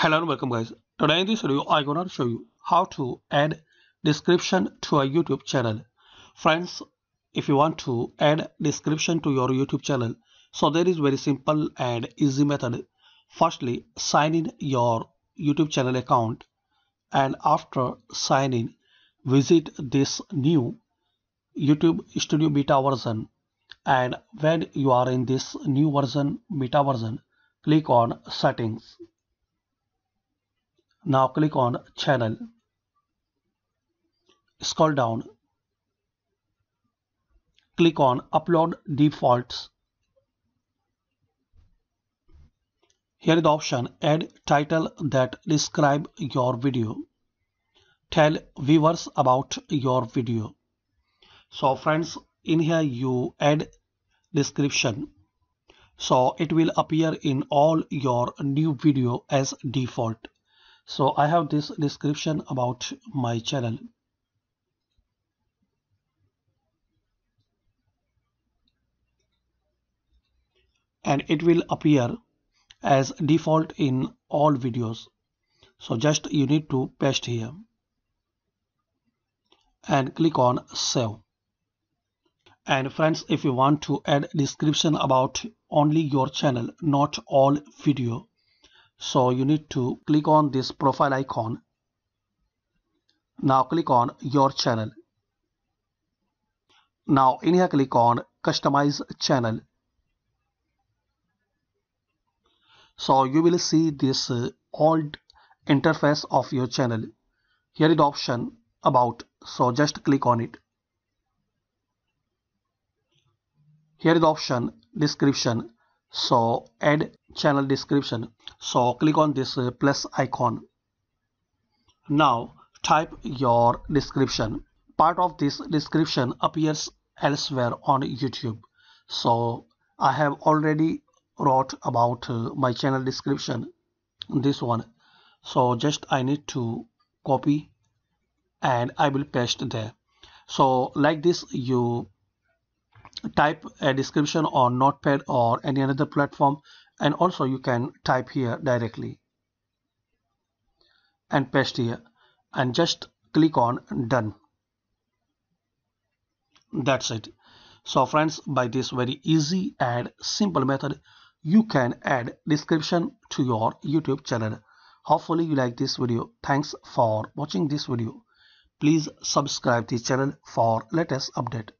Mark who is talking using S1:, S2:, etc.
S1: Hello and welcome guys. Today in this video I'm gonna show you how to add description to a YouTube channel. Friends, if you want to add description to your YouTube channel, so there is very simple and easy method. Firstly, sign in your YouTube channel account and after signing, visit this new YouTube Studio beta version and when you are in this new version beta version, click on settings now click on channel. Scroll down. Click on upload defaults. Here is the option add title that describe your video. Tell viewers about your video. So friends in here you add description. So it will appear in all your new video as default so I have this description about my channel and it will appear as default in all videos so just you need to paste here and click on save and friends if you want to add description about only your channel not all video so you need to click on this profile icon. Now click on your channel. Now in here click on customize channel. So you will see this uh, old interface of your channel. Here is the option about. So just click on it. Here is the option description so add channel description so click on this uh, plus icon now type your description part of this description appears elsewhere on youtube so i have already wrote about uh, my channel description this one so just i need to copy and i will paste there so like this you type a description on notepad or any other platform and also you can type here directly and paste here and just click on done that's it so friends by this very easy and simple method you can add description to your youtube channel hopefully you like this video thanks for watching this video please subscribe the channel for latest update